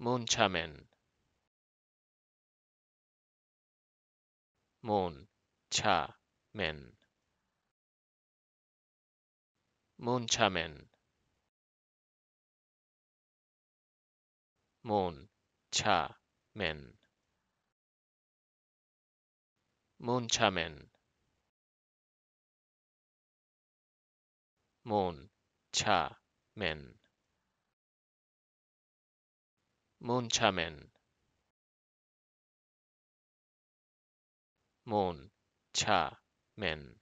Munchamen Moon cha men Moon cha men Moon Chamen. Moon cha men Moon cha men Moonshamen Moon Cha Men